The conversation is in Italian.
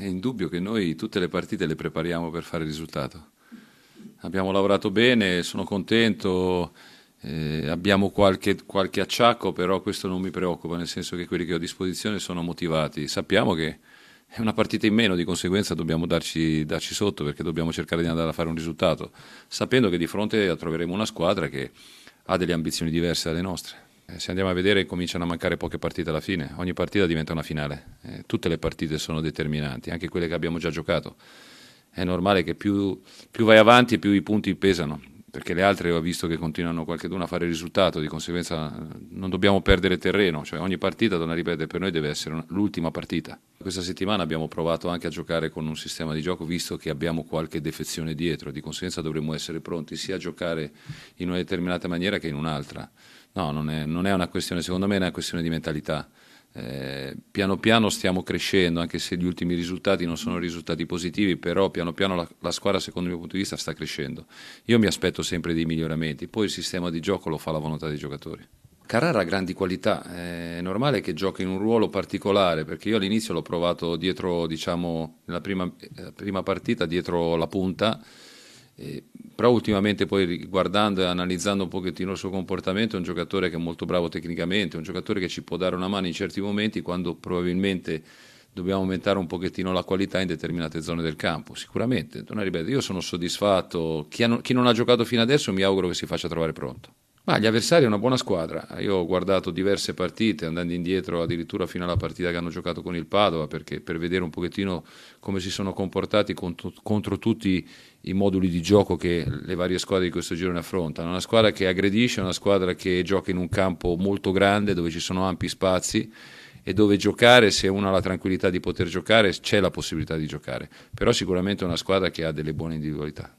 È indubbio che noi tutte le partite le prepariamo per fare il risultato. Abbiamo lavorato bene, sono contento, eh, abbiamo qualche, qualche, acciacco, però questo non mi preoccupa, nel senso che quelli che ho a disposizione sono motivati. Sappiamo che è una partita in meno, di conseguenza dobbiamo darci, darci sotto perché dobbiamo cercare di andare a fare un risultato, sapendo che di fronte troveremo una squadra che ha delle ambizioni diverse dalle nostre. Eh, se andiamo a vedere cominciano a mancare poche partite alla fine, ogni partita diventa una finale, eh, tutte le partite sono determinanti, anche quelle che abbiamo già giocato. È normale che più, più vai avanti più i punti pesano perché le altre ho visto che continuano qualcheduno a fare risultato, di conseguenza eh, non dobbiamo perdere terreno, cioè ogni partita, torno a per noi deve essere l'ultima partita. Questa settimana abbiamo provato anche a giocare con un sistema di gioco visto che abbiamo qualche defezione dietro, di conseguenza dovremmo essere pronti sia a giocare in una determinata maniera che in un'altra. No, non è, non è una questione, secondo me è una questione di mentalità. Eh, piano piano stiamo crescendo, anche se gli ultimi risultati non sono risultati positivi, però piano piano la, la, squadra, secondo il mio punto di vista, sta crescendo. Io mi aspetto sempre dei miglioramenti, poi il sistema di gioco lo fa la volontà dei giocatori. Carrara ha grandi qualità, eh, è normale che giochi in un ruolo particolare perché io all'inizio l'ho provato dietro, diciamo, nella prima, eh, prima partita dietro la punta, però ultimamente poi guardando e analizzando un pochettino il suo comportamento è un giocatore che è molto bravo tecnicamente, è un giocatore che ci può dare una mano in certi momenti quando probabilmente dobbiamo aumentare un pochettino la qualità in determinate zone del campo, sicuramente. Ripeto, io sono soddisfatto, chi non ha giocato fino adesso mi auguro che si faccia trovare pronto. Ma gli avversari è una buona squadra. Io ho guardato diverse partite, andando indietro addirittura fino alla partita che hanno giocato con il Padova, perché, per vedere un pochettino come si sono comportati contro, contro tutti i moduli di gioco che le varie squadre di questo giro ne affrontano. Una squadra che aggredisce, una squadra che gioca in un campo molto grande dove ci sono ampi spazi e dove giocare, se uno ha la tranquillità di poter giocare, c'è la possibilità di giocare. Però sicuramente è una squadra che ha delle buone individualità.